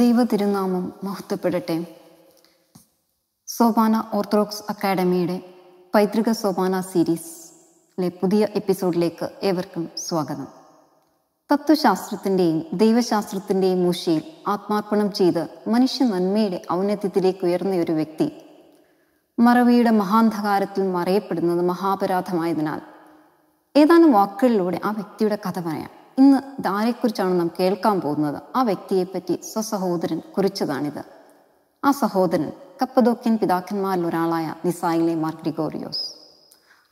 ദൈവ തിരുനാമം മഹത്വപ്പെടട്ടെ സോപാന ഓർത്തഡോക്സ് അക്കാഡമിയുടെ പൈതൃക സോപാന സീരീസിലെ പുതിയ എപ്പിസോഡിലേക്ക് ഏവർക്കും സ്വാഗതം തത്വശാസ്ത്രത്തിൻ്റെയും ദൈവശാസ്ത്രത്തിൻ്റെയും മൂശയിൽ ആത്മാർപ്പണം ചെയ്ത് മനുഷ്യ നന്മയുടെ ഔന്നത്യത്തിലേക്ക് ഉയർന്ന ഒരു വ്യക്തി മറവിയുടെ മഹാന്ധകാരത്തിൽ മറയപ്പെടുന്നത് മഹാപരാധമായതിനാൽ ഏതാനും വാക്കുകളിലൂടെ ആ വ്യക്തിയുടെ കഥ പറയാം ഇന്ന് ആരെക്കുറിച്ചാണ് നാം കേൾക്കാൻ പോകുന്നത് ആ വ്യക്തിയെപ്പറ്റി സ്വസഹോദരൻ കുറിച്ചതാണിത് ആ സഹോദരൻ കപ്പദോക്യൻ പിതാക്കന്മാരിൽ ഒരാളായ നിസായിലെ മാർഗ്രിഗോറിയോസ്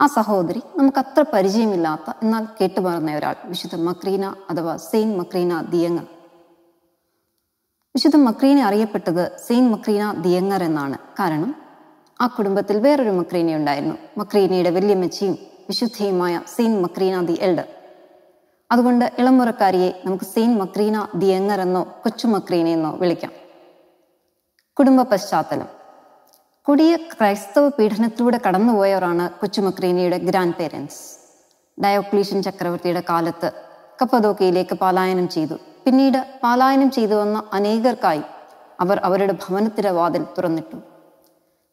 ആ സഹോദരി നമുക്ക് അത്ര പരിചയമില്ലാത്ത എന്നാൽ കേട്ടുപറഞ്ഞ ഒരാൾ വിശുദ്ധ മക്രീന അഥവാ സെയിൻ മക്രീന ദിയങ്ങർ വിശുദ്ധ മക്രീന അറിയപ്പെട്ടത് സെയിൻ മക്രീന ദിയങ്ങർ എന്നാണ് കാരണം ആ കുടുംബത്തിൽ വേറൊരു മക്രീന ഉണ്ടായിരുന്നു മക്രീനയുടെ വല്യമ്മച്ചിയും വിശുദ്ധയുമായ സെയിൻ മക്രീന ദി എൽഡർ അതുകൊണ്ട് ഇളമുറക്കാരിയെ നമുക്ക് സെയിൻ മക്രീന ദിയങ്ങർ എന്നോ കൊച്ചു മക്രീന എന്നോ വിളിക്കാം കുടുംബ പശ്ചാത്തലം കൊടിയ ക്രൈസ്തവ പീഡനത്തിലൂടെ കടന്നുപോയവരാണ് കൊച്ചു മക്രീനയുടെ ഗ്രാൻഡ് പേരൻസ് ഡയോക്ലീഷ്യൻ ചക്രവർത്തിയുടെ കാലത്ത് കപ്പതോക്കയിലേക്ക് പലായനം ചെയ്തു പിന്നീട് പലായനം ചെയ്തു വന്ന അനേകർക്കായി അവർ അവരുടെ ഭവനത്തിലെ വാതിൽ തുറന്നിട്ടു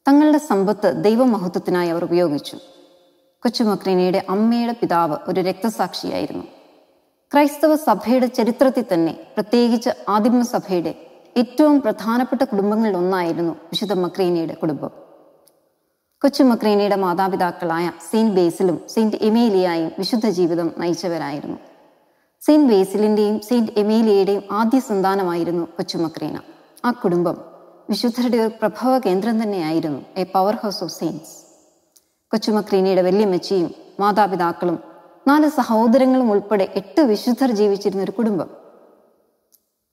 തങ്ങളുടെ സമ്പത്ത് ദൈവമഹത്വത്തിനായി അവർ ഉപയോഗിച്ചു കൊച്ചു മക്രീനയുടെ അമ്മയുടെ പിതാവ് ഒരു രക്തസാക്ഷിയായിരുന്നു ക്രൈസ്തവ സഭയുടെ ചരിത്രത്തിൽ തന്നെ പ്രത്യേകിച്ച് ആദിമസഭയുടെ ഏറ്റവും പ്രധാനപ്പെട്ട കുടുംബങ്ങളിൽ ഒന്നായിരുന്നു വിശുദ്ധ മക്രീനയുടെ കുടുംബം കൊച്ചു മക്രീനയുടെ മാതാപിതാക്കളായ സെയിൻറ്റ് ബേസിലും സെയിൻറ്റ് എമേലിയായും വിശുദ്ധ ജീവിതം നയിച്ചവരായിരുന്നു സെയിൻറ്റ് ബേസിലിൻ്റെയും സെയിൻറ്റ് എമേലിയയുടെയും ആദ്യ സന്താനമായിരുന്നു കൊച്ചു മക്രീന ആ കുടുംബം വിശുദ്ധരുടെ ഒരു പ്രഭവ കേന്ദ്രം തന്നെയായിരുന്നു a powerhouse of saints വലിയ വല്യമ്മച്ചിയും മാതാപിതാക്കളും നാല് സഹോദരങ്ങളും ഉൾപ്പെടെ എട്ട് വിശുദ്ധർ ജീവിച്ചിരുന്ന ഒരു കുടുംബം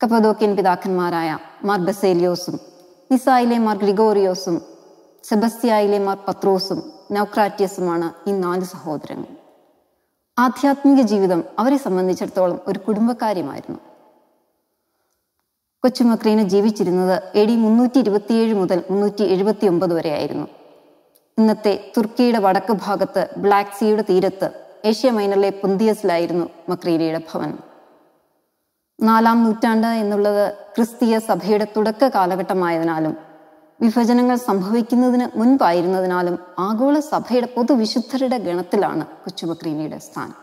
കപ്പദോക്കിയൻ പിതാക്കന്മാരായ മാർ ബസേലിയോസും നിസായിലെ മാർ ഗ്രിഗോറിയോസും സെബസ്റ്റിയായിലെ മാർ പത്രോസും നൗക്രാറ്റിയസുമാണ് ഈ നാല് സഹോദരങ്ങൾ ആധ്യാത്മിക ജീവിതം അവരെ സംബന്ധിച്ചിടത്തോളം ഒരു കുടുംബക്കാര്യമായിരുന്നു കൊച്ചുമക്രീന ജീവിച്ചിരുന്നത് എ ഡി മുന്നൂറ്റി ഇരുപത്തിയേഴ് മുതൽ മുന്നൂറ്റി എഴുപത്തി ഒമ്പത് വരെയായിരുന്നു ഇന്നത്തെ തുർക്കിയുടെ വടക്ക് ഭാഗത്ത് ബ്ലാക്ക് സീയുടെ തീരത്ത് ഏഷ്യ മൈനറിലെ പുന്തിയസിലായിരുന്നു മക്രീരയുടെ ഭവനം നാലാം നൂറ്റാണ്ട് എന്നുള്ളത് ക്രിസ്തീയ സഭയുടെ തുടക്ക കാലഘട്ടമായതിനാലും വിഭജനങ്ങൾ സംഭവിക്കുന്നതിന് മുൻപായിരുന്നതിനാലും ആഗോള സഭയുടെ പൊതുവിശുദ്ധരുടെ ഗണത്തിലാണ് കൊച്ചുമക്രീനയുടെ സ്ഥാനം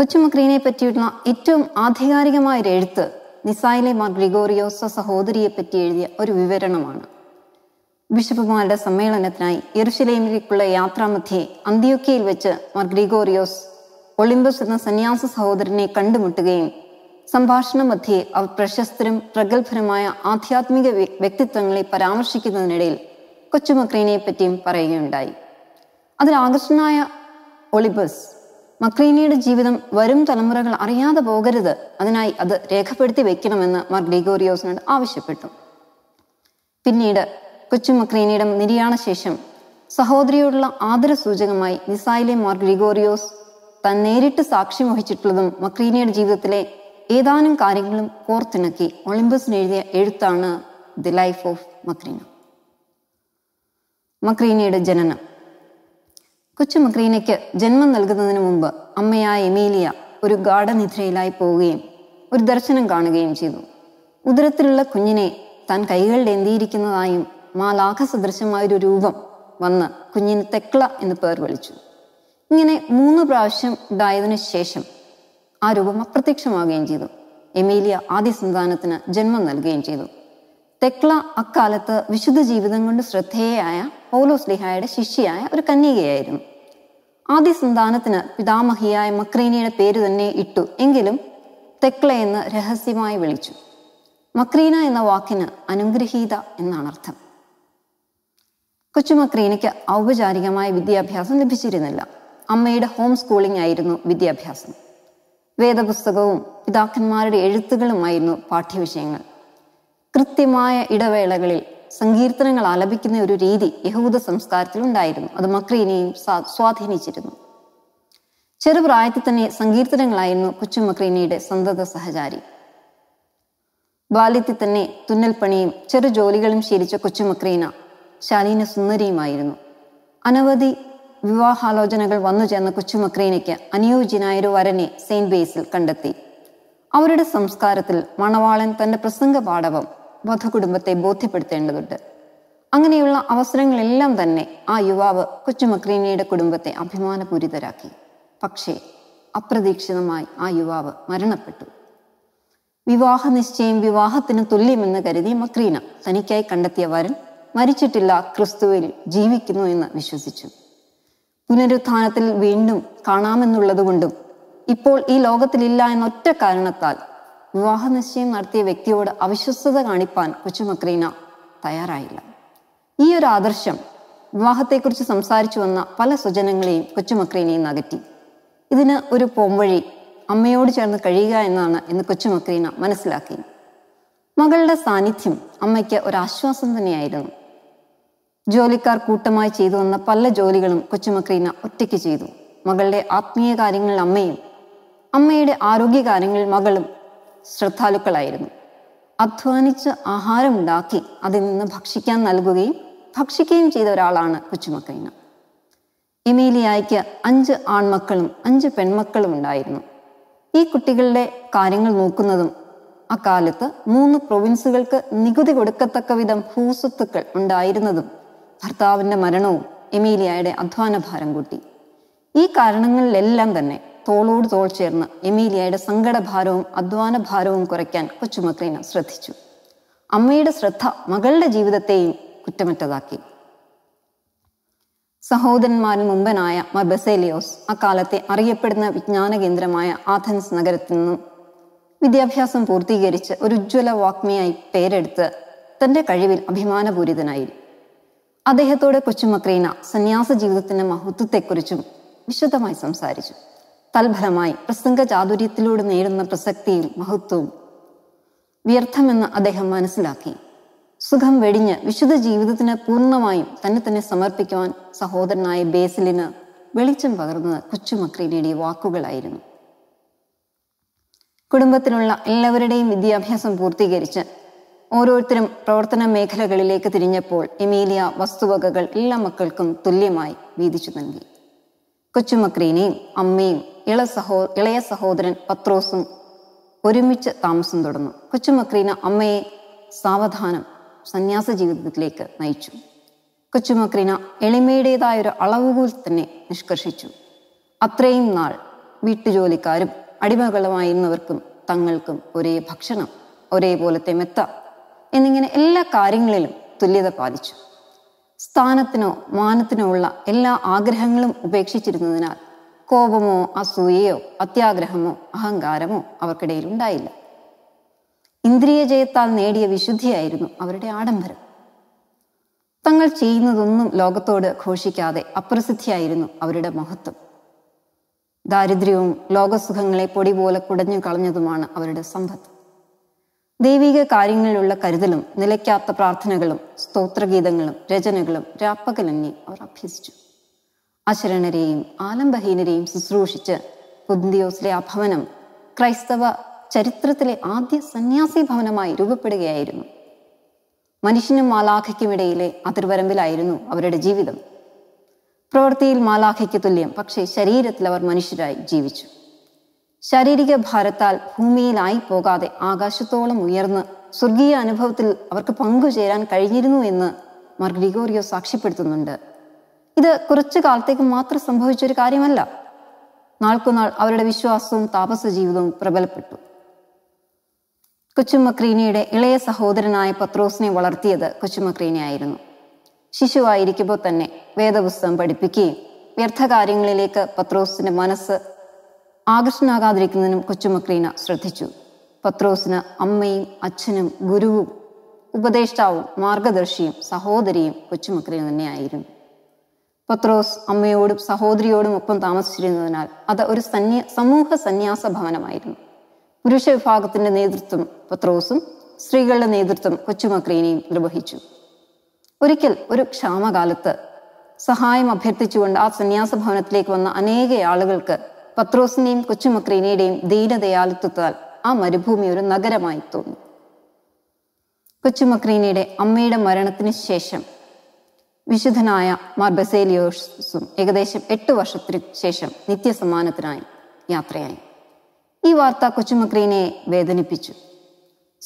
കൊച്ചുമക്രീനെ പറ്റിയിട്ടുള്ള ഏറ്റവും ആധികാരികമായ എഴുത്ത് നിസായിലെ മാർ ഗ്രിഗോറിയോസ സഹോദരിയെ പറ്റി എഴുതിയ ഒരു വിവരണമാണ് ബിഷപ്പുമാരുടെ സമ്മേളനത്തിനായി എറുശിലേമിലേക്കുള്ള യാത്രാമധ്യേ അന്ത്യോക്കയിൽ വെച്ച് മാർ ഗ്രിഗോറിയോസ് ഒളിമ്പസ് എന്ന സന്യാസ സഹോദരനെ കണ്ടുമുട്ടുകയും സംഭാഷണ മധ്യേ അവർ പ്രശസ്തരും പ്രഗത്ഭരുമായ ആധ്യാത്മിക വ്യക്തിത്വങ്ങളെ പരാമർശിക്കുന്നതിനിടയിൽ കൊച്ചുമക്രീനെ പറ്റിയും പറയുകയുണ്ടായി അതിൽ ആകർഷണനായ ഒളിബസ് മക്രീനയുടെ ജീവിതം വരും തലമുറകൾ അറിയാതെ പോകരുത് അതിനായി അത് രേഖപ്പെടുത്തി വെക്കണമെന്ന് മാർ ഗ്രിഗോറിയോസിനോട് ആവശ്യപ്പെട്ടു പിന്നീട് കൊച്ചു മക്രീനിയുടെ നിര്യാണ ശേഷം സഹോദരിയോടുള്ള ആദര സൂചകമായി നിസായിലെ മാർ ഗ്രിഗോറിയോസ് താൻ നേരിട്ട് സാക്ഷ്യം വഹിച്ചിട്ടുള്ളതും മക്രീനിയുടെ ജീവിതത്തിലെ ഏതാനും കാര്യങ്ങളും കോർത്തിണക്കി ഒളിമ്പസിന് എഴുതിയ എഴുത്താണ് ദി ലൈഫ് ഓഫ് മക്രീന മക്രീനയുടെ ജനനം കൊച്ചു മക്രീനയ്ക്ക് ജന്മം നൽകുന്നതിന് മുമ്പ് അമ്മയായ എമീലിയ ഒരു ഗാഠനിദ്രയിലായി പോവുകയും ഒരു ദർശനം കാണുകയും ചെയ്തു ഉദരത്തിലുള്ള കുഞ്ഞിനെ താൻ കൈകളിൽ എന്തിയിരിക്കുന്നതായും മാലാഖ സദൃശമായൊരു രൂപം വന്ന് കുഞ്ഞിന് തെക്ല എന്ന് പേർ വിളിച്ചു ഇങ്ങനെ മൂന്ന് പ്രാവശ്യം ഇതായതിനു ശേഷം ആ രൂപം അപ്രത്യക്ഷമാവുകയും ചെയ്തു എമീലിയ ആദ്യ സന്താനത്തിന് ജന്മം നൽകുകയും ചെയ്തു തെക്ല അക്കാലത്ത് വിശുദ്ധ ജീവിതം കൊണ്ട് ശ്രദ്ധേയയായ പൗലോസ് ലിഹായുടെ ശിഷ്യയായ ഒരു കന്യകയായിരുന്നു ആദ്യ സന്താനത്തിന് പിതാമഹിയായ മക്രീനയുടെ പേര് തന്നെ ഇട്ടു എങ്കിലും തെക്ല എന്ന് രഹസ്യമായി വിളിച്ചു മക്രീന എന്ന വാക്കിന് അനുഗ്രഹീത എന്നാണ് അർത്ഥം കൊച്ചുമക്രീനയ്ക്ക് ഔപചാരികമായ വിദ്യാഭ്യാസം ലഭിച്ചിരുന്നില്ല അമ്മയുടെ ഹോം സ്കൂളിംഗ് ആയിരുന്നു വിദ്യാഭ്യാസം വേദപുസ്തകവും പിതാക്കന്മാരുടെ എഴുത്തുകളുമായിരുന്നു പാഠ്യവിഷയങ്ങൾ കൃത്യമായ ഇടവേളകളിൽ സങ്കീർത്തനങ്ങൾ ആലപിക്കുന്ന ഒരു രീതി യഹൂദ സംസ്കാരത്തിൽ ഉണ്ടായിരുന്നു അത് മക്രീനെയും സ്വാധീനിച്ചിരുന്നു ചെറുപ്രായത്തിൽ തന്നെ സങ്കീർത്തനങ്ങളായിരുന്നു കൊച്ചു മക്രീനയുടെ സന്തത സഹചാരി ബാല്യത്തിൽ തന്നെ തുന്നൽപ്പണിയും ചെറു ജോലികളും ശീലിച്ച കൊച്ചുമക്രീന ശാലീന സുന്ദരിയുമായിരുന്നു അനവധി വിവാഹാലോചനകൾ വന്നു ചേർന്ന കൊച്ചുമക്രീനയ്ക്ക് അനുയോജ്യനായൊരു വരനെ സെയിന്റ് ബേസിൽ കണ്ടെത്തി അവരുടെ സംസ്കാരത്തിൽ മണവാളൻ തന്റെ പ്രസംഗ പാഠവം വധകുടുംബത്തെ ബോധ്യപ്പെടുത്തേണ്ടതുണ്ട് അങ്ങനെയുള്ള അവസരങ്ങളെല്ലാം തന്നെ ആ യുവാവ് കൊച്ചുമക്രീനയുടെ കുടുംബത്തെ അഭിമാനപൂരിതരാക്കി പക്ഷേ അപ്രതീക്ഷിതമായി ആ യുവാവ് മരണപ്പെട്ടു വിവാഹ നിശ്ചയം വിവാഹത്തിന് തുല്യമെന്ന് കരുതി മക്രീന തനിക്കായി കണ്ടെത്തിയ വരൻ മരിച്ചിട്ടില്ല ക്രിസ്തുവിൽ ജീവിക്കുന്നു എന്ന് വിശ്വസിച്ചു പുനരുത്ഥാനത്തിൽ വീണ്ടും കാണാമെന്നുള്ളതുകൊണ്ടും ഇപ്പോൾ ഈ ലോകത്തിലില്ല എന്നൊറ്റ കാരണത്താൽ വിവാഹ നിശ്ചയം നടത്തിയ വ്യക്തിയോട് അവിശ്വസ്തത കാണിപ്പാൻ കൊച്ചുമക്രീന തയ്യാറായില്ല ഈ ഒരു ആദർശം വിവാഹത്തെക്കുറിച്ച് സംസാരിച്ചു വന്ന പല സ്വജനങ്ങളെയും കൊച്ചുമക്രീനയും അകറ്റി ഇതിന് ഒരു പോംവഴി അമ്മയോട് ചേർന്ന് കഴിയുക എന്നാണ് എന്ന് കൊച്ചുമക്രീന മനസ്സിലാക്കി മകളുടെ സാന്നിധ്യം അമ്മയ്ക്ക് ഒരാശ്വാസം തന്നെയായിരുന്നു ജോലിക്കാർ കൂട്ടമായി ചെയ്തു വന്ന പല ജോലികളും കൊച്ചുമക്രീന ഒറ്റയ്ക്ക് ചെയ്തു മകളുടെ ആത്മീയ കാര്യങ്ങളിൽ അമ്മയും അമ്മയുടെ ആരോഗ്യ കാര്യങ്ങളിൽ മകളും ശ്രദ്ധാലുക്കളായിരുന്നു അധ്വാനിച്ച് ആഹാരമുണ്ടാക്കി അതിൽ നിന്ന് ഭക്ഷിക്കാൻ നൽകുകയും ഭക്ഷിക്കുകയും ചെയ്ത ഒരാളാണ് കൊച്ചുമക്രീന എമീലിയായ്ക്ക് അഞ്ച് ആൺമക്കളും അഞ്ച് പെൺമക്കളും ഉണ്ടായിരുന്നു ഈ കുട്ടികളുടെ കാര്യങ്ങൾ നോക്കുന്നതും അക്കാലത്ത് മൂന്ന് പ്രൊവിൻസുകൾക്ക് നികുതി കൊടുക്കത്തക്ക വിധം ഭൂസ്വത്തുക്കൾ ഉണ്ടായിരുന്നതും ഭർത്താവിൻ്റെ മരണവും എമീലിയായുടെ ഭാരം കൂട്ടി ഈ കാരണങ്ങളിലെല്ലാം തന്നെ തോളോട് തോൾ ചേർന്ന് എമീലിയയുടെ സങ്കടഭാരവും അധ്വാനഭാരവും കുറയ്ക്കാൻ കൊച്ചുമക്രീന ശ്രദ്ധിച്ചു അമ്മയുടെ ശ്രദ്ധ മകളുടെ ജീവിതത്തെയും കുറ്റമറ്റതാക്കി സഹോദരന്മാരിൽ മുമ്പനായ മബസേലിയോസ് അക്കാലത്തെ അറിയപ്പെടുന്ന വിജ്ഞാന കേന്ദ്രമായ ആഥൻസ് നഗരത്തിൽ നിന്നും വിദ്യാഭ്യാസം പൂർത്തീകരിച്ച് ഒരു ഉജ്ജ്വല വാക്മിയായി പേരെടുത്ത് തൻ്റെ കഴിവിൽ അഭിമാനപൂരിതനായി അദ്ദേഹത്തോട് കൊച്ചുമക്രീന സന്യാസ ജീവിതത്തിന്റെ മഹത്വത്തെക്കുറിച്ചും വിശദമായി സംസാരിച്ചു തൽഫലമായി പ്രസംഗ ചാതുര്യത്തിലൂടെ നേടുന്ന പ്രസക്തിയും മഹത്വവും വ്യർത്ഥമെന്ന് അദ്ദേഹം മനസ്സിലാക്കി സുഖം വെടിഞ്ഞ് വിശുദ്ധ ജീവിതത്തിന് പൂർണ്ണമായും തന്നെ തന്നെ സമർപ്പിക്കുവാൻ സഹോദരനായ ബേസിലിന് വെളിച്ചം പകർന്നത് കൊച്ചുമക്രീനയുടെ വാക്കുകളായിരുന്നു കുടുംബത്തിലുള്ള എല്ലാവരുടെയും വിദ്യാഭ്യാസം പൂർത്തീകരിച്ച് ഓരോരുത്തരും പ്രവർത്തന മേഖലകളിലേക്ക് തിരിഞ്ഞപ്പോൾ എമീലിയ വസ്തുവകകൾ എല്ലാ മക്കൾക്കും തുല്യമായി വീതിച്ചു നൽകി കൊച്ചുമക്രീനയും അമ്മയും ഇള സഹോ ഇളയ സഹോദരൻ പത്രോസും ഒരുമിച്ച് താമസം തുടർന്നു കൊച്ചുമക്രീന അമ്മയെ സാവധാനം സന്യാസ ജീവിതത്തിലേക്ക് നയിച്ചു കൊച്ചുമക്രീന എളിമയുടേതായ ഒരു അളവുകൂൽ തന്നെ നിഷ്കർഷിച്ചു അത്രയും നാൾ വീട്ടുജോലിക്കാരും അടിമകളുമായിരുന്നവർക്കും തങ്ങൾക്കും ഒരേ ഭക്ഷണം ഒരേപോലത്തെ മെത്ത എന്നിങ്ങനെ എല്ലാ കാര്യങ്ങളിലും തുല്യത പാലിച്ചു സ്ഥാനത്തിനോ മാനത്തിനോ ഉള്ള എല്ലാ ആഗ്രഹങ്ങളും ഉപേക്ഷിച്ചിരുന്നതിനാൽ കോപമോ അസൂയയോ അത്യാഗ്രഹമോ അഹങ്കാരമോ അവർക്കിടയിൽ ഉണ്ടായില്ല ഇന്ദ്രിയ ജയത്താൽ നേടിയ വിശുദ്ധിയായിരുന്നു അവരുടെ ആഡംബരം തങ്ങൾ ചെയ്യുന്നതൊന്നും ലോകത്തോട് ഘോഷിക്കാതെ അപ്രസിദ്ധിയായിരുന്നു അവരുടെ മഹത്വം ദാരിദ്ര്യവും ലോകസുഖങ്ങളെ പൊടി പോലെ കുടഞ്ഞു കളഞ്ഞതുമാണ് അവരുടെ സമ്പത്ത് ദൈവിക കാര്യങ്ങളിലുള്ള കരുതലും നിലയ്ക്കാത്ത പ്രാർത്ഥനകളും സ്തോത്രഗീതങ്ങളും രചനകളും രാപ്പകലന്നെ അവർ അഭ്യസിച്ചു അശരണരെയും ആലംബഹീനരെയും ശുശ്രൂഷിച്ച് പുന്തിയോസിലെ ആ ഭവനം ക്രൈസ്തവ ചരിത്രത്തിലെ ആദ്യ സന്യാസി ഭവനമായി രൂപപ്പെടുകയായിരുന്നു മനുഷ്യനും മാലാഖയ്ക്കുമിടയിലെ അതിർവരമ്പിലായിരുന്നു അവരുടെ ജീവിതം പ്രവൃത്തിയിൽ മാലാഖയ്ക്ക് തുല്യം പക്ഷേ ശരീരത്തിൽ അവർ മനുഷ്യരായി ജീവിച്ചു ശാരീരിക ഭാരത്താൽ ഭൂമിയിലായി പോകാതെ ആകാശത്തോളം ഉയർന്ന് സ്വർഗീയ അനുഭവത്തിൽ അവർക്ക് പങ്കുചേരാൻ കഴിഞ്ഞിരുന്നു എന്ന് മാർ ഗ്രിഗോറിയോ സാക്ഷ്യപ്പെടുത്തുന്നുണ്ട് ഇത് കുറച്ചു കാലത്തേക്ക് മാത്രം സംഭവിച്ചൊരു കാര്യമല്ല നാൾക്കുനാൾ അവരുടെ വിശ്വാസവും താപസ ജീവിതവും പ്രബലപ്പെട്ടു കൊച്ചുമക്രീനയുടെ ഇളയ സഹോദരനായ പത്രോസിനെ വളർത്തിയത് കൊച്ചുമക്രീനയായിരുന്നു ശിശുവായിരിക്കുമ്പോൾ തന്നെ വേദപുസ്തകം പഠിപ്പിക്കുകയും വ്യർത്ഥകാര്യങ്ങളിലേക്ക് കാര്യങ്ങളിലേക്ക് പത്രോസിന്റെ മനസ്സ് ആകർഷണാകാതിരിക്കുന്നതിനും കൊച്ചുമക്രീന ശ്രദ്ധിച്ചു പത്രോസിന് അമ്മയും അച്ഛനും ഗുരുവും ഉപദേഷ്ടാവും മാർഗദർശിയും സഹോദരിയും കൊച്ചുമക്രീന തന്നെയായിരുന്നു പത്രോസ് അമ്മയോടും സഹോദരിയോടും ഒപ്പം താമസിച്ചിരുന്നതിനാൽ അത് ഒരു സന്യ സമൂഹ സന്യാസ ഭവനമായിരുന്നു പുരുഷ വിഭാഗത്തിന്റെ നേതൃത്വം പത്രോസും സ്ത്രീകളുടെ നേതൃത്വം കൊച്ചുമക്രീനയും നിർവഹിച്ചു ഒരിക്കൽ ഒരു ക്ഷാമകാലത്ത് സഹായം അഭ്യർത്ഥിച്ചുകൊണ്ട് ആ സന്യാസ ഭവനത്തിലേക്ക് വന്ന അനേക ആളുകൾക്ക് പത്രോസിനെയും കൊച്ചുമക്രീനയുടെയും ദീനദയാലിത്വത്താൽ ആ മരുഭൂമി ഒരു നഗരമായി തോന്നി കൊച്ചുമക്രീനയുടെ അമ്മയുടെ മരണത്തിന് ശേഷം വിശുദ്ധനായ മാർ ബസേലിയോസും ഏകദേശം എട്ട് വർഷത്തിനു ശേഷം നിത്യസമ്മാനത്തിനായി യാത്രയായി ഈ വാർത്ത കൊച്ചുമക്രീനയെ വേദനിപ്പിച്ചു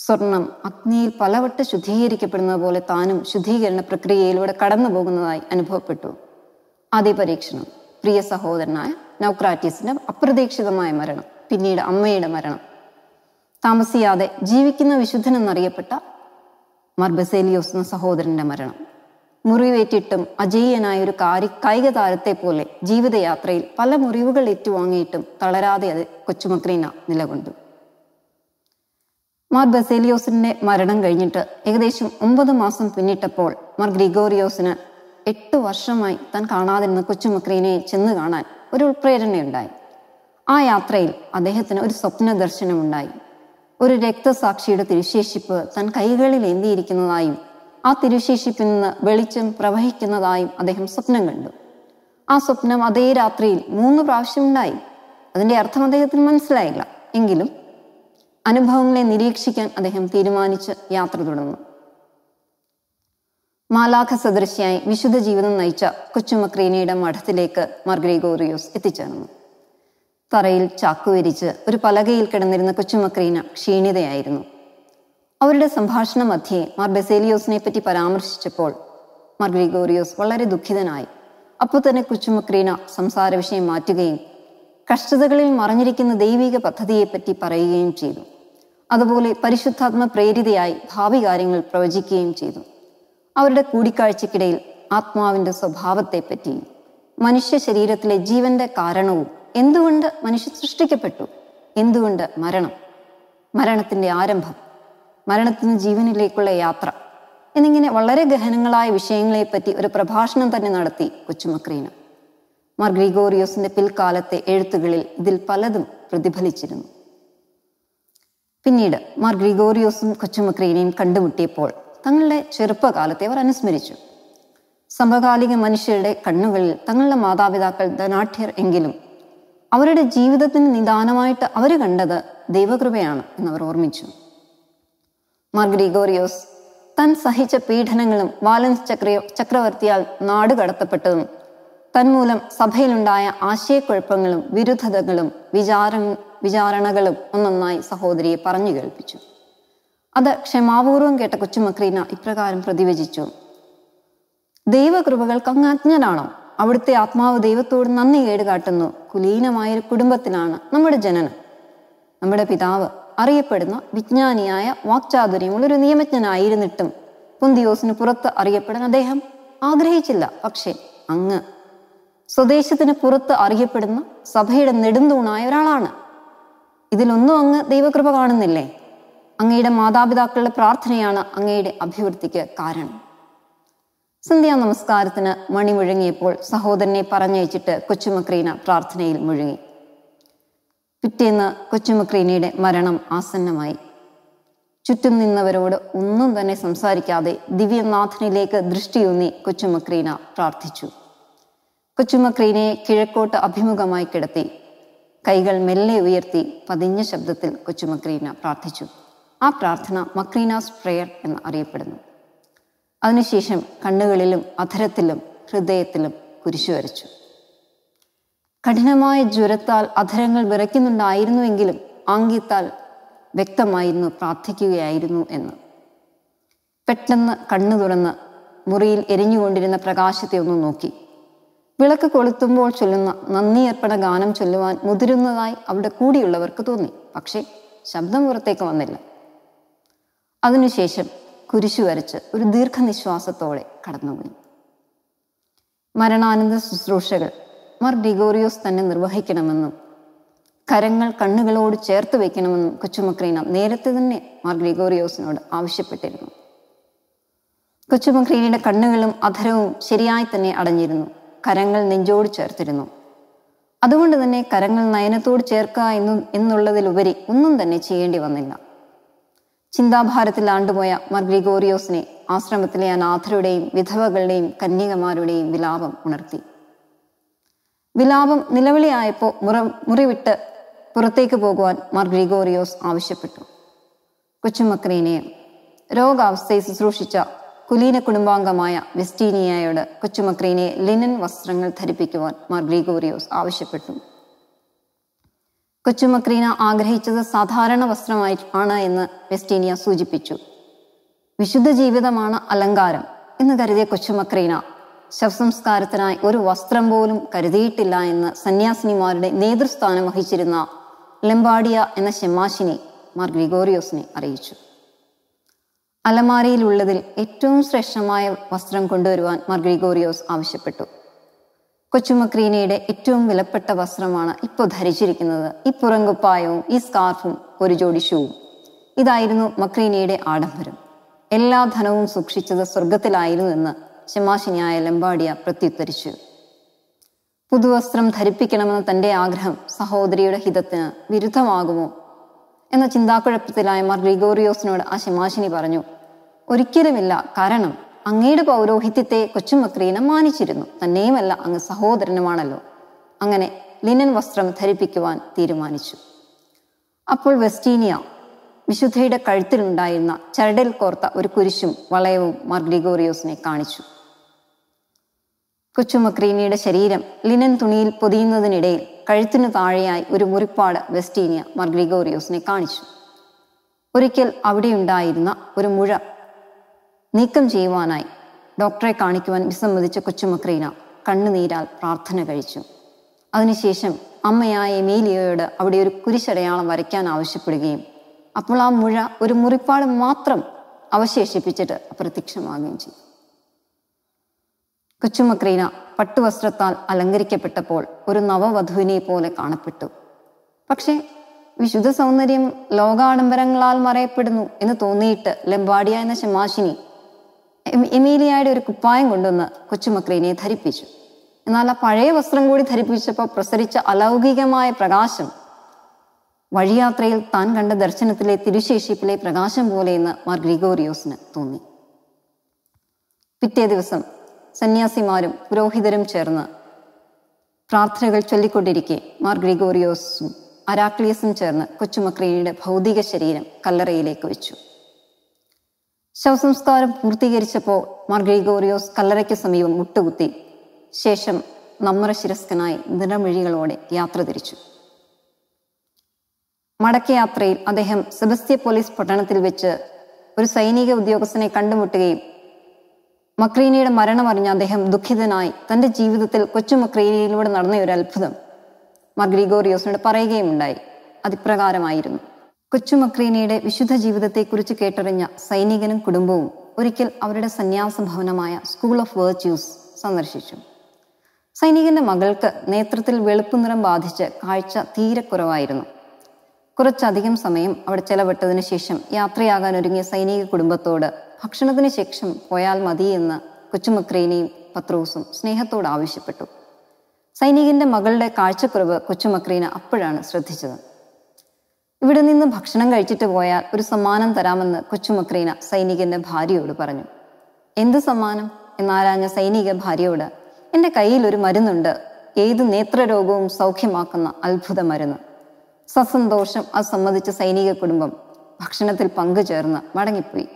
സ്വർണം അഗ്നിയിൽ പലവട്ട ശുദ്ധീകരിക്കപ്പെടുന്നത് പോലെ താനും ശുദ്ധീകരണ പ്രക്രിയയിലൂടെ കടന്നു പോകുന്നതായി അനുഭവപ്പെട്ടു ആദ്യ പരീക്ഷണം പ്രിയ സഹോദരനായ നൗക്രാറ്റീസിൻ്റെ അപ്രതീക്ഷിതമായ മരണം പിന്നീട് അമ്മയുടെ മരണം താമസിയാതെ ജീവിക്കുന്ന വിശുദ്ധനെന്നറിയപ്പെട്ട മർബസേലിയോസ് എന്ന സഹോദരന്റെ മരണം മുറിവേറ്റിട്ടും അജയ്യനായ ഒരു കാരി കായിക താരത്തെ പോലെ ജീവിതയാത്രയിൽ പല മുറിവുകൾ ഏറ്റുവാങ്ങിയിട്ടും തളരാതെ അത് കൊച്ചുമക്രീന നിലകൊണ്ടു മാർ ബസേലിയോസിന്റെ മരണം കഴിഞ്ഞിട്ട് ഏകദേശം ഒമ്പത് മാസം പിന്നിട്ടപ്പോൾ മാർ ഗ്രിഗോറിയോസിന് എട്ട് വർഷമായി താൻ കാണാതിരുന്ന കൊച്ചുമക്രീനയെ ചെന്ന് കാണാൻ ഒരു പ്രേരണയുണ്ടായി ആ യാത്രയിൽ അദ്ദേഹത്തിന് ഒരു സ്വപ്ന ദർശനമുണ്ടായി ഒരു രക്തസാക്ഷിയുടെ തിരുശേഷിപ്പ് തൻ കൈകളിൽ എന്തിയിരിക്കുന്നതായും ആ തിരുശേഷിപ്പിൽ നിന്ന് വെളിച്ചം പ്രവഹിക്കുന്നതായും അദ്ദേഹം സ്വപ്നം കണ്ടു ആ സ്വപ്നം അതേ രാത്രിയിൽ മൂന്ന് പ്രാവശ്യം ഉണ്ടായി അതിൻ്റെ അർത്ഥം അദ്ദേഹത്തിന് മനസ്സിലായില്ല എങ്കിലും അനുഭവങ്ങളെ നിരീക്ഷിക്കാൻ അദ്ദേഹം തീരുമാനിച്ച് യാത്ര തുടർന്നു മാലാഖ സദൃശിയായി വിശുദ്ധ ജീവിതം നയിച്ച കൊച്ചുമക്രീനയുടെ മഠത്തിലേക്ക് മർഗ്രീഗോറിയോസ് എത്തിച്ചേർന്നു തറയിൽ ചാക്കുവരിച്ച് ഒരു പലകയിൽ കിടന്നിരുന്ന കൊച്ചുമക്രീന ക്ഷീണിതയായിരുന്നു അവരുടെ സംഭാഷണ മധ്യേ മാർ ബെസേലിയോസിനെ പറ്റി പരാമർശിച്ചപ്പോൾ മാർ വളരെ ദുഃഖിതനായി അപ്പോൾ തന്നെ കൊച്ചുമക്രീന സംസാര വിഷയം മാറ്റുകയും കഷ്ടതകളിൽ മറഞ്ഞിരിക്കുന്ന ദൈവിക പദ്ധതിയെപ്പറ്റി പറയുകയും ചെയ്തു അതുപോലെ പരിശുദ്ധാത്മ പ്രേരിതയായി ഭാവി കാര്യങ്ങൾ പ്രവചിക്കുകയും ചെയ്തു അവരുടെ കൂടിക്കാഴ്ചക്കിടയിൽ ആത്മാവിൻ്റെ സ്വഭാവത്തെപ്പറ്റി മനുഷ്യ ശരീരത്തിലെ ജീവന്റെ കാരണവും എന്തുകൊണ്ട് മനുഷ്യ സൃഷ്ടിക്കപ്പെട്ടു എന്തുകൊണ്ട് മരണം മരണത്തിൻ്റെ ആരംഭം മരണത്തിന് ജീവനിലേക്കുള്ള യാത്ര എന്നിങ്ങനെ വളരെ ഗഹനങ്ങളായ വിഷയങ്ങളെപ്പറ്റി ഒരു പ്രഭാഷണം തന്നെ നടത്തി കൊച്ചുമക്രീന മർഗ്രിഗോറിയോസിന്റെ പിൽക്കാലത്തെ എഴുത്തുകളിൽ ഇതിൽ പലതും പ്രതിഫലിച്ചിരുന്നു പിന്നീട് മർഗ്രിഗോറിയോസും കൊച്ചുമക്രീനയും കണ്ടുമുട്ടിയപ്പോൾ തങ്ങളുടെ ചെറുപ്പകാലത്തെ അവർ അനുസ്മരിച്ചു സമകാലിക മനുഷ്യരുടെ കണ്ണുകളിൽ തങ്ങളുടെ മാതാപിതാക്കൾ ധനാഠ്യർ എങ്കിലും അവരുടെ ജീവിതത്തിന് നിദാനമായിട്ട് അവർ കണ്ടത് ദൈവകൃപയാണ് എന്നവർ ഓർമ്മിച്ചു മാർ ഗ്രിഗോറിയോസ് താൻ സഹിച്ച പീഡനങ്ങളും വാലൻസ് ചക്രയോ ചക്രവർത്തിയാൽ നാട് കടത്തപ്പെട്ടതും തന്മൂലം സഭയിലുണ്ടായ ആശയക്കുഴപ്പങ്ങളും വിരുദ്ധതകളും വിചാര വിചാരണകളും ഒന്നൊന്നായി സഹോദരിയെ പറഞ്ഞു കേൾപ്പിച്ചു അത് ക്ഷമാപൂർവം കേട്ട കൊച്ചുമക്രീന ഇപ്രകാരം പ്രതിവചിച്ചു ദൈവകൃപകൾക്ക് അങ്ങ് അജ്ഞനാണോ അവിടുത്തെ ആത്മാവ് ദൈവത്തോട് നന്ദി കേട് കാട്ടുന്നു ഒരു കുടുംബത്തിലാണ് നമ്മുടെ ജനനം നമ്മുടെ പിതാവ് അറിയപ്പെടുന്ന വിജ്ഞാനിയായ വാക്ചാതുര്യമുള്ള ഒരു നിയമജ്ഞനായിരുന്നിട്ടും പുന്തിയോസിന് പുറത്ത് അറിയപ്പെടാൻ അദ്ദേഹം ആഗ്രഹിച്ചില്ല പക്ഷേ അങ്ങ് സ്വദേശത്തിന് പുറത്ത് അറിയപ്പെടുന്ന സഭയുടെ നെടുന്തൂണായ ഒരാളാണ് ഇതിലൊന്നും അങ്ങ് ദൈവകൃപ കാണുന്നില്ലേ അങ്ങയുടെ മാതാപിതാക്കളുടെ പ്രാർത്ഥനയാണ് അങ്ങയുടെ അഭിവൃദ്ധിക്ക് കാരണം സന്ധ്യാ നമസ്കാരത്തിന് മണി മുഴങ്ങിയപ്പോൾ സഹോദരനെ പറഞ്ഞയച്ചിട്ട് കൊച്ചുമക്രീന പ്രാർത്ഥനയിൽ മുഴുകി പിറ്റേന്ന് കൊച്ചുമക്രീനയുടെ മരണം ആസന്നമായി ചുറ്റും നിന്നവരോട് ഒന്നും തന്നെ സംസാരിക്കാതെ ദിവ്യനാഥനിലേക്ക് ദൃഷ്ടിയൂന്നി കൊച്ചുമക്രീന പ്രാർത്ഥിച്ചു കൊച്ചുമക്രീനയെ കിഴക്കോട്ട് അഭിമുഖമായി കിടത്തി കൈകൾ മെല്ലെ ഉയർത്തി പതിഞ്ഞ ശബ്ദത്തിൽ കൊച്ചുമക്രീന പ്രാർത്ഥിച്ചു ആ പ്രാർത്ഥന മക്രീനാസ് പ്രെയർ എന്ന് അറിയപ്പെടുന്നു അതിനുശേഷം കണ്ണുകളിലും അധരത്തിലും ഹൃദയത്തിലും കുരിശു വരച്ചു കഠിനമായ ജ്വരത്താൽ അധരങ്ങൾ വിറയ്ക്കുന്നുണ്ടായിരുന്നുവെങ്കിലും ആംഗ്യത്താൽ വ്യക്തമായിരുന്നു പ്രാർത്ഥിക്കുകയായിരുന്നു എന്ന് പെട്ടെന്ന് കണ്ണു തുറന്ന് മുറിയിൽ എരിഞ്ഞുകൊണ്ടിരുന്ന പ്രകാശത്തെ ഒന്ന് നോക്കി വിളക്ക് കൊളുത്തുമ്പോൾ ചൊല്ലുന്ന നന്ദിയർപ്പണ ഗാനം ചൊല്ലുവാൻ മുതിരുന്നതായി അവിടെ കൂടിയുള്ളവർക്ക് തോന്നി പക്ഷേ ശബ്ദം പുറത്തേക്ക് വന്നില്ല അതിനുശേഷം കുരിശു വരച്ച് ഒരു ദീർഘനിശ്വാസത്തോടെ കടന്നുപോയി മരണാനന്ദ ശുശ്രൂഷകൾ മാർ ഡിഗോറിയോസ് തന്നെ നിർവഹിക്കണമെന്നും കരങ്ങൾ കണ്ണുകളോട് ചേർത്ത് വയ്ക്കണമെന്നും കൊച്ചുമക്രീന നേരത്തെ തന്നെ മാർ ഗ്രിഗോറിയോസിനോട് ആവശ്യപ്പെട്ടിരുന്നു കൊച്ചുമക്രീനയുടെ കണ്ണുകളും അധരവും ശരിയായി തന്നെ അടഞ്ഞിരുന്നു കരങ്ങൾ നെഞ്ചോട് ചേർത്തിരുന്നു അതുകൊണ്ട് തന്നെ കരങ്ങൾ നയനത്തോട് ചേർക്കുക എന്നു എന്നുള്ളതിലുപരി ഒന്നും തന്നെ ചെയ്യേണ്ടി വന്നില്ല ചിന്താഭാരത്തിൽ ആണ്ടുപോയ മർ ആശ്രമത്തിലെ അനാഥരുടെയും വിധവകളുടെയും കന്യകമാരുടെയും വിലാപം ഉണർത്തി വിലാപം നിലവിളിയായപ്പോൾ മുറ മുറിവിട്ട് പുറത്തേക്ക് പോകുവാൻ മർഗ്രിഗോറിയോസ് ആവശ്യപ്പെട്ടു കൊച്ചുമക്രീനെ രോഗാവസ്ഥയെ ശുശ്രൂഷിച്ച കുലീന കുടുംബാംഗമായ വെസ്റ്റീനിയയോട് കൊച്ചുമക്രീനെ ലിനൻ വസ്ത്രങ്ങൾ ധരിപ്പിക്കുവാൻ മർഗ്രിഗോറിയോസ് ആവശ്യപ്പെട്ടു കൊച്ചുമക്രീന ആഗ്രഹിച്ചത് സാധാരണ വസ്ത്രമായി ആണ് എന്ന് വെസ്റ്റീനിയ സൂചിപ്പിച്ചു വിശുദ്ധ ജീവിതമാണ് അലങ്കാരം എന്ന് കരുതിയ കൊച്ചുമക്രീന ശവസംസ്കാരത്തിനായി ഒരു വസ്ത്രം പോലും കരുതിയിട്ടില്ല എന്ന് സന്യാസിനിമാരുടെ നേതൃസ്ഥാനം വഹിച്ചിരുന്ന ലംബാഡിയ എന്ന ഷെമാശിനെ മാർ ഗ്രിഗോറിയോസിനെ അറിയിച്ചു അലമാരയിലുള്ളതിൽ ഏറ്റവും ശ്രേഷ്ഠമായ വസ്ത്രം കൊണ്ടുവരുവാൻ മാർ ഗ്രിഗോറിയോസ് ആവശ്യപ്പെട്ടു കൊച്ചുമക്രീനയുടെ ഏറ്റവും വിലപ്പെട്ട വസ്ത്രമാണ് ഇപ്പോൾ ധരിച്ചിരിക്കുന്നത് ഈ പുറങ്കുപ്പായവും ഈ സ്കാർഫും ഒരു ജോഡി ഷൂവും ഇതായിരുന്നു മക്രീനയുടെ ആഡംബരം എല്ലാ ധനവും സൂക്ഷിച്ചത് സ്വർഗത്തിലായിരുന്നു എന്ന് ശമാശിനിയായ ലംബാഡിയ പ്രത്യുത്തരിച്ചു പുതുവസ്ത്രം ധരിപ്പിക്കണമെന്ന തൻ്റെ ആഗ്രഹം സഹോദരിയുടെ ഹിതത്തിന് വിരുദ്ധമാകുമോ എന്ന ചിന്താക്കുഴപ്പത്തിലായ മാർ ഗ്രിഗോറിയോസിനോട് ആ ശമാശിനി പറഞ്ഞു ഒരിക്കലുമില്ല കാരണം അങ്ങയുടെ പൗരോഹിത്യത്തെ കൊച്ചുമക്രീന മാനിച്ചിരുന്നു തന്നെയുമല്ല അങ്ങ് സഹോദരനുമാണല്ലോ അങ്ങനെ ലിനൻ വസ്ത്രം ധരിപ്പിക്കുവാൻ തീരുമാനിച്ചു അപ്പോൾ വെസ്റ്റീനിയ വിശുദ്ധയുടെ കഴുത്തിലുണ്ടായിരുന്ന ചരടിൽ കോർത്ത ഒരു കുരിശും വളയവും മർഗ്രിഗോറിയോസിനെ കാണിച്ചു കൊച്ചുമക്രീനിയുടെ ശരീരം ലിനൻ തുണിയിൽ പൊതിയുന്നതിനിടയിൽ കഴുത്തിനു താഴെയായി ഒരു മുറിപ്പാട് വെസ്റ്റീനിയ മർഗ്രിഗോറിയോസിനെ കാണിച്ചു ഒരിക്കൽ അവിടെയുണ്ടായിരുന്ന ഒരു മുഴ നീക്കം ചെയ്യുവാനായി ഡോക്ടറെ കാണിക്കുവാൻ വിസമ്മതിച്ച കൊച്ചുമക്രീന കണ്ണുനീരാൽ പ്രാർത്ഥന കഴിച്ചു അതിനുശേഷം അമ്മയായ എമീലിയോയോട് അവിടെ ഒരു കുരിശടയാളം വരയ്ക്കാൻ ആവശ്യപ്പെടുകയും അപ്പോൾ ആ മുഴ ഒരു മുറിപ്പാട് മാത്രം അവശേഷിപ്പിച്ചിട്ട് അപ്രത്യക്ഷമാകുകയും ചെയ്തു കൊച്ചുമക്രീന പട്ടുവസ്ത്രത്താൽ അലങ്കരിക്കപ്പെട്ടപ്പോൾ ഒരു നവവധുവിനെ പോലെ കാണപ്പെട്ടു പക്ഷേ വിശുദ്ധ സൗന്ദര്യം ലോകാഡംബരങ്ങളാൽ മറയപ്പെടുന്നു എന്ന് തോന്നിയിട്ട് ലംബാഡിയ എന്ന ശമാശിനി എമീലിയായുടെ ഒരു കുപ്പായം കൊണ്ടുവന്ന് കൊച്ചുമക്രീനെ ധരിപ്പിച്ചു എന്നാൽ ആ പഴയ വസ്ത്രം കൂടി ധരിപ്പിച്ചപ്പോൾ പ്രസരിച്ച അലൗകികമായ പ്രകാശം വഴിയാത്രയിൽ താൻ കണ്ട ദർശനത്തിലെ തിരുശേഷിപ്പിലെ പ്രകാശം പോലെയെന്ന് മാർ ഗ്രിഗോറിയോസിന് തോന്നി പിറ്റേ ദിവസം സന്യാസിമാരും പുരോഹിതരും ചേർന്ന് പ്രാർത്ഥനകൾ ചൊല്ലിക്കൊണ്ടിരിക്കെ മാർ ഗ്രിഗോറിയോസും അരാക്ലിയസും ചേർന്ന് കൊച്ചുമക്രീനിയുടെ ഭൗതിക ശരീരം കല്ലറയിലേക്ക് വെച്ചു ശവസംസ്കാരം പൂർത്തീകരിച്ചപ്പോൾ മാർഗ്രിഗോറിയോസ് കല്ലറയ്ക്ക് സമീപം മുട്ടുകുത്തി ശേഷം നമ്മുറ ശിരസ്കനായി നിറമിഴികളോടെ യാത്ര തിരിച്ചു മടക്കയാത്രയിൽ അദ്ദേഹം സെബസ്ത്യ പോലീസ് പട്ടണത്തിൽ വെച്ച് ഒരു സൈനിക ഉദ്യോഗസ്ഥനെ കണ്ടുമുട്ടുകയും മക്രീനിയുടെ മരണമറിഞ്ഞ അദ്ദേഹം ദുഃഖിതനായി തന്റെ ജീവിതത്തിൽ കൊച്ചു മക്രീനിയിലൂടെ നടന്ന ഒരു അത്ഭുതം മർഗ്രിഗോറിയോസിനോട് പറയുകയുമുണ്ടായി അതിപ്രകാരമായിരുന്നു കൊച്ചുമക്രീനയുടെ വിശുദ്ധ ജീവിതത്തെക്കുറിച്ച് കേട്ടറിഞ്ഞ സൈനികനും കുടുംബവും ഒരിക്കൽ അവരുടെ സന്യാസ ഭവനമായ സ്കൂൾ ഓഫ് വേർച്യൂസ് സന്ദർശിച്ചു സൈനികന്റെ മകൾക്ക് നേത്രത്തിൽ നിറം ബാധിച്ച് കാഴ്ച തീരെ കുറവായിരുന്നു കുറച്ചധികം സമയം അവിടെ ചെലവിട്ടതിന് ശേഷം യാത്രയാകാൻ ഒരുങ്ങിയ സൈനിക കുടുംബത്തോട് ഭക്ഷണത്തിന് ശേഷം പോയാൽ മതി എന്ന് കൊച്ചുമക്രീനയും പത്രോസും സ്നേഹത്തോട് ആവശ്യപ്പെട്ടു സൈനികന്റെ മകളുടെ കാഴ്ചക്കുറവ് കൊച്ചുമക്രീന അപ്പോഴാണ് ശ്രദ്ധിച്ചത് ഇവിടെ നിന്ന് ഭക്ഷണം കഴിച്ചിട്ട് പോയാൽ ഒരു സമ്മാനം തരാമെന്ന് കൊച്ചുമക്രീന സൈനികന്റെ ഭാര്യയോട് പറഞ്ഞു എന്ത് സമ്മാനം എന്നാരാഞ്ഞ സൈനിക ഭാര്യയോട് എൻ്റെ കയ്യിൽ ഒരു മരുന്നുണ്ട് ഏത് നേത്രരോഗവും സൗഖ്യമാക്കുന്ന അത്ഭുത മരുന്ന് സസന്തോഷം അസമ്മതിച്ച സൈനിക കുടുംബം ഭക്ഷണത്തിൽ പങ്കുചേർന്ന് മടങ്ങിപ്പോയി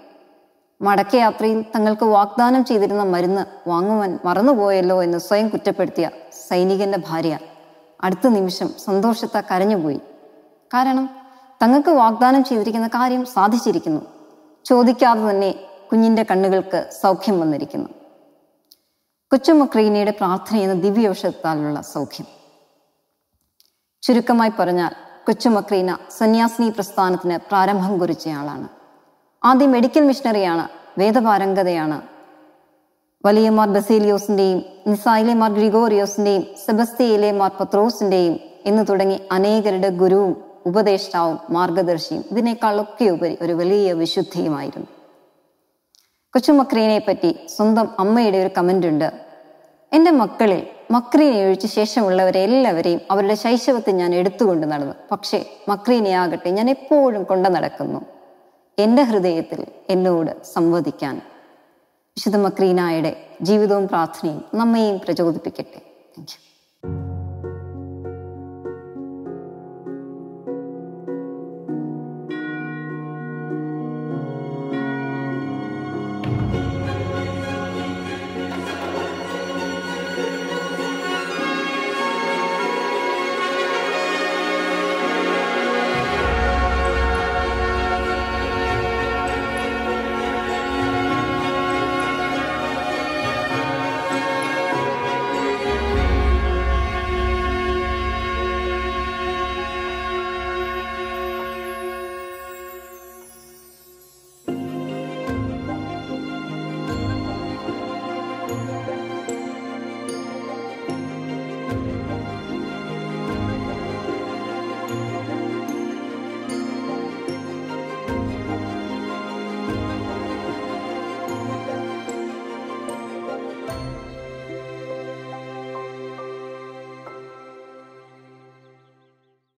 മടക്കയാത്രയിൽ തങ്ങൾക്ക് വാഗ്ദാനം ചെയ്തിരുന്ന മരുന്ന് വാങ്ങുവാൻ മറന്നുപോയല്ലോ എന്ന് സ്വയം കുറ്റപ്പെടുത്തിയ സൈനികന്റെ ഭാര്യ അടുത്ത നിമിഷം സന്തോഷത്ത കരഞ്ഞുപോയി കാരണം തങ്ങൾക്ക് വാഗ്ദാനം ചെയ്തിരിക്കുന്ന കാര്യം സാധിച്ചിരിക്കുന്നു ചോദിക്കാതെ തന്നെ കുഞ്ഞിൻ്റെ കണ്ണുകൾക്ക് സൗഖ്യം വന്നിരിക്കുന്നു കൊച്ചുമക്രീനയുടെ പ്രാർത്ഥന എന്ന ദിവ്യവശത്താലുള്ള സൗഖ്യം ചുരുക്കമായി പറഞ്ഞാൽ കൊച്ചുമക്രീന സന്യാസിനി പ്രസ്ഥാനത്തിന് പ്രാരംഭം കുറിച്ചയാളാണ് ആദ്യം മെഡിക്കൽ മിഷണറിയാണ് വേദപാരംഗതയാണ് വലിയ മാർ ബസേലിയോസിൻ്റെയും നിസായിലെ മാർ ഗ്രിഗോറിയോസിൻ്റെയും സെബസ്തിയിലെ മാർ പത്രോസിൻ്റെയും എന്ന് തുടങ്ങി അനേകരുടെ ഗുരുവും ഉപദേഷ്ടാവും മാർഗദർശിയും ഇതിനേക്കാളൊക്കെ ഉപരി ഒരു വലിയ വിശുദ്ധിയുമായിരുന്നു കൊച്ചുമക്രീനെ പറ്റി സ്വന്തം അമ്മയുടെ ഒരു കമന്റ് ഉണ്ട് എൻ്റെ മക്കളിൽ മക്രീനെ ഒഴിച്ച് ശേഷമുള്ളവരെ എല്ലാവരെയും അവരുടെ ശൈശവത്തെ ഞാൻ എടുത്തുകൊണ്ട് നടന്നു പക്ഷേ മക്രീനെ ആകട്ടെ ഞാൻ എപ്പോഴും കൊണ്ടു നടക്കുന്നു എൻ്റെ ഹൃദയത്തിൽ എന്നോട് സംവദിക്കാൻ വിശുദ്ധ മക്രീനായുടെ ജീവിതവും പ്രാർത്ഥനയും നമ്മയും പ്രചോദിപ്പിക്കട്ടെ താങ്ക്